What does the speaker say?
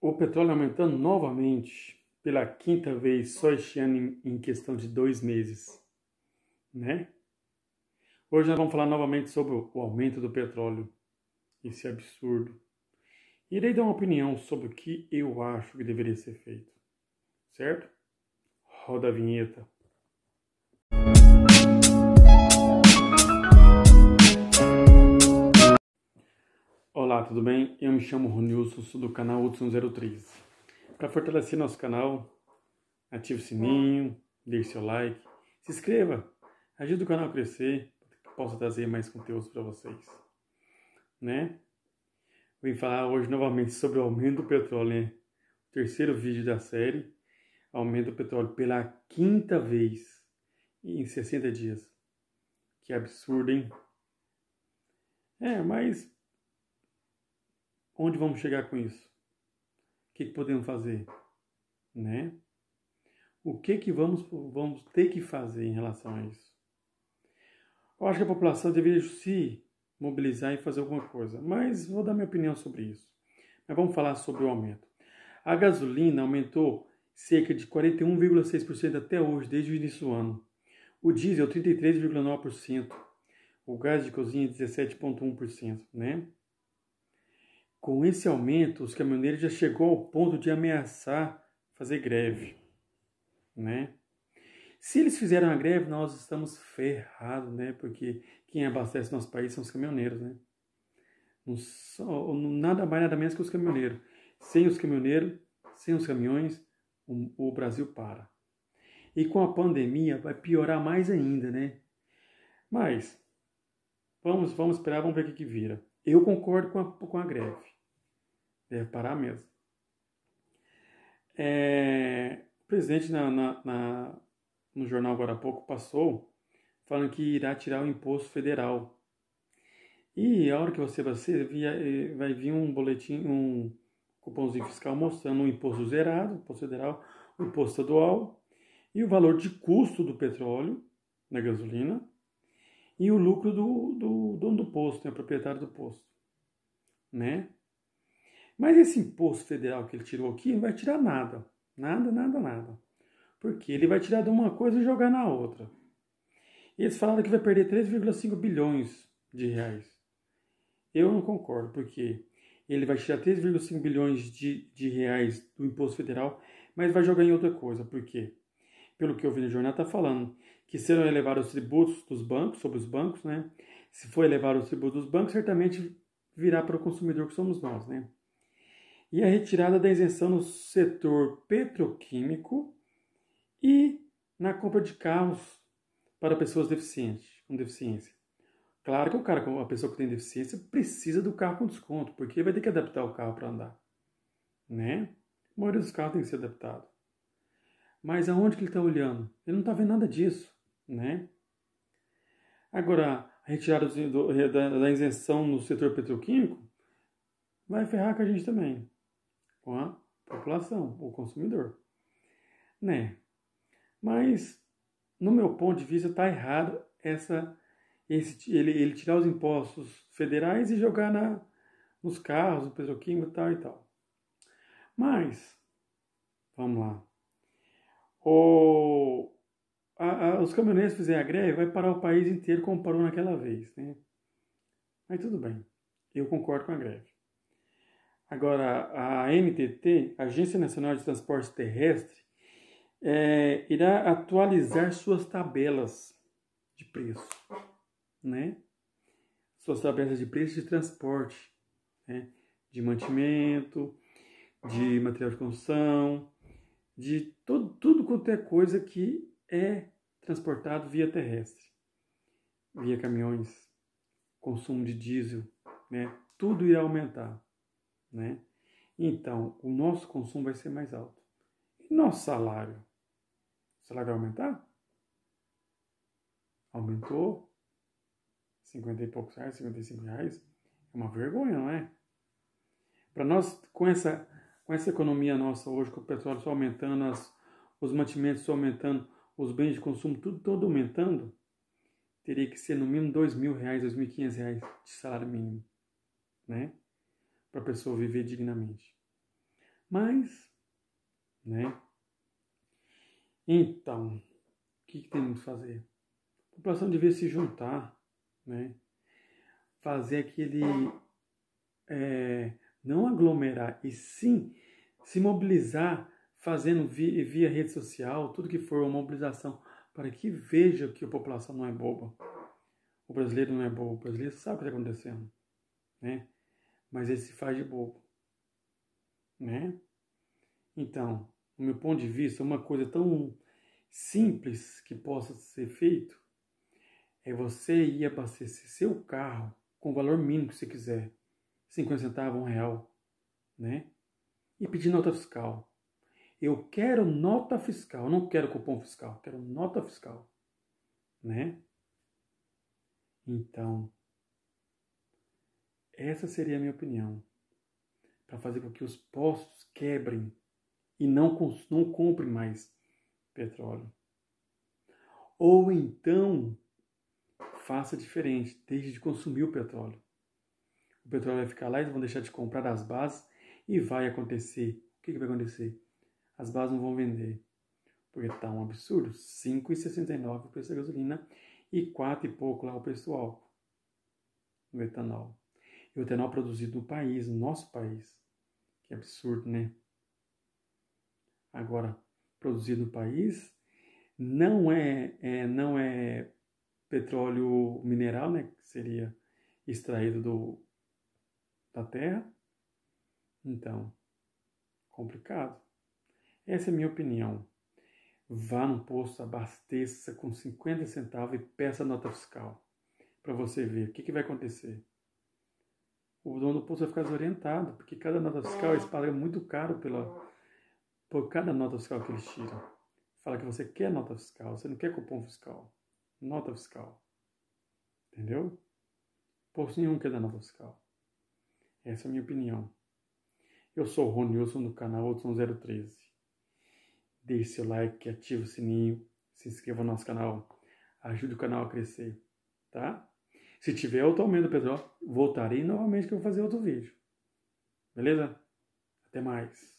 O petróleo aumentando novamente pela quinta vez só este ano em, questão de dois meses, né? Hoje nós vamos falar novamente sobre o aumento do petróleo, esse absurdo. Irei dar uma opinião sobre o que eu acho que deveria ser feito, certo? Roda a vinheta. Olá, tudo bem? Eu me chamo Ronilson, sou do canal Hudson 03. Para fortalecer nosso canal, ative o sininho, dê seu like, se inscreva, ajude o canal a crescer, para que possa trazer mais conteúdos para vocês. Né? Vim falar hoje novamente sobre o aumento do petróleo, né? o terceiro vídeo da série, aumento do petróleo pela quinta vez em 60 dias. Que absurdo, hein? É, mas Onde vamos chegar com isso? O que, que podemos fazer? Né? O que, que vamos, vamos ter que fazer em relação a isso? Eu acho que a população deveria se mobilizar e fazer alguma coisa, mas vou dar minha opinião sobre isso. Mas vamos falar sobre o aumento. A gasolina aumentou cerca de 41,6% até hoje, desde o início do ano. O diesel, 33,9%. O gás de cozinha, 17,1%. Né? Com esse aumento, os caminhoneiros já chegou ao ponto de ameaçar fazer greve, né? Se eles fizeram a greve, nós estamos ferrados, né? Porque quem abastece nosso país são os caminhoneiros, né? Não só, nada mais, nada menos que os caminhoneiros. Sem os caminhoneiros, sem os caminhões, o, o Brasil para. E com a pandemia vai piorar mais ainda, né? Mas vamos, vamos esperar, vamos ver o que, que vira. Eu concordo com a, com a greve. Deve é, parar mesmo. É, o presidente na, na, na, no jornal agora há pouco passou falando que irá tirar o imposto federal. E a hora que você vai ser, eh, vai vir um boletim, um cupomzinho fiscal mostrando o imposto zerado, o imposto federal, o imposto estadual e o valor de custo do petróleo na gasolina e o lucro do, do dono do posto, né, o proprietário do posto. Né? Mas esse imposto federal que ele tirou aqui não vai tirar nada. Nada, nada, nada. Porque ele vai tirar de uma coisa e jogar na outra. Eles falaram que vai perder 3,5 bilhões de reais. Eu não concordo, porque ele vai tirar 3,5 bilhões de, de reais do imposto federal, mas vai jogar em outra coisa. Por quê? pelo que o jornal está falando, que serão elevados os tributos dos bancos, sobre os bancos, né? Se for elevado os tributos dos bancos, certamente virá para o consumidor que somos nós, né? E a retirada da isenção no setor petroquímico e na compra de carros para pessoas deficientes, com deficiência. Claro que o cara, a pessoa que tem deficiência, precisa do carro com desconto, porque vai ter que adaptar o carro para andar, né? A maioria dos carros tem que ser adaptado. Mas aonde que ele está olhando? Ele não está vendo nada disso, né? Agora, a retirada do, da, da, isenção no setor petroquímico vai ferrar com a gente também, com a população, o consumidor, né? Mas, no meu ponto de vista, está errado essa, esse, ele, ele tirar os impostos federais e jogar na, nos carros, no petroquímico e tal e tal. Mas, vamos lá ou a, a, os caminhoneiros fizerem a greve, vai parar o país inteiro como parou naquela vez. Né? Mas tudo bem, eu concordo com a greve. Agora, a NTT, Agência Nacional de Transporte Terrestre, é, irá atualizar suas tabelas de preço, né? Suas tabelas de preço de transporte, né? de mantimento, de material de construção, de todo, tudo quanto é coisa que é transportado via terrestre, via caminhões, consumo de diesel, né? Tudo irá aumentar, né? Então, o nosso consumo vai ser mais alto. E nosso salário? O salário vai aumentar? Aumentou 50 e poucos reais, 55 reais. É uma vergonha, não é? Para nós, com essa com essa economia nossa hoje, com o petróleo só aumentando, as, os mantimentos só aumentando, os bens de consumo tudo todo aumentando, teria que ser no mínimo dois mil reais, dois mil quinhentos reais de salário mínimo, né, para a pessoa viver dignamente. Mas, né? Então, o que, que temos que fazer? A população deveria se juntar, né? Fazer aquele é, não aglomerar, e sim se mobilizar fazendo via, via rede social, tudo que for uma mobilização, para que veja que a população não é boba. O brasileiro não é bobo, o brasileiro sabe o que está acontecendo, né? Mas ele se faz de bobo, né? Então, no meu ponto de vista, uma coisa tão simples que possa ser feito é você ir abastecer seu carro com o valor mínimo que você quiser. 50 centavos, um real, né? E pedir nota fiscal. Eu quero nota fiscal, não quero cupom fiscal, quero nota fiscal, né? Então, essa seria a minha opinião. Para fazer com que os postos quebrem e não, não comprem mais petróleo. Ou então, faça diferente, deixe de consumir o petróleo o petróleo vai ficar lá, eles vão deixar de comprar as bases e vai acontecer. O que, que vai acontecer? As bases não vão vender, porque tá um absurdo. 5,69 o preço da gasolina e 4 e pouco lá o preço do álcool, O etanol. E o etanol produzido no país, no nosso país. Que absurdo, né? Agora, produzido no país não é, é não é petróleo mineral, né, que seria extraído do da Terra? Então, complicado. Essa é a minha opinião. Vá no posto, abasteça com 50 centavos e peça nota fiscal para você ver o que, que vai acontecer. O dono do posto vai ficar desorientado, porque cada nota fiscal eles pagam muito caro pela, por cada nota fiscal que eles tiram. Fala que você quer nota fiscal, você não quer cupom fiscal. Nota fiscal. Entendeu? Posto nenhum quer dar nota fiscal. Essa é a minha opinião. Eu sou o Ronilson do canal Odson 013. Deixe seu like, ative o sininho, se inscreva no nosso canal, ajude o canal a crescer, tá? Se tiver outro aumento do voltarei novamente que eu vou fazer outro vídeo. Beleza? Até mais.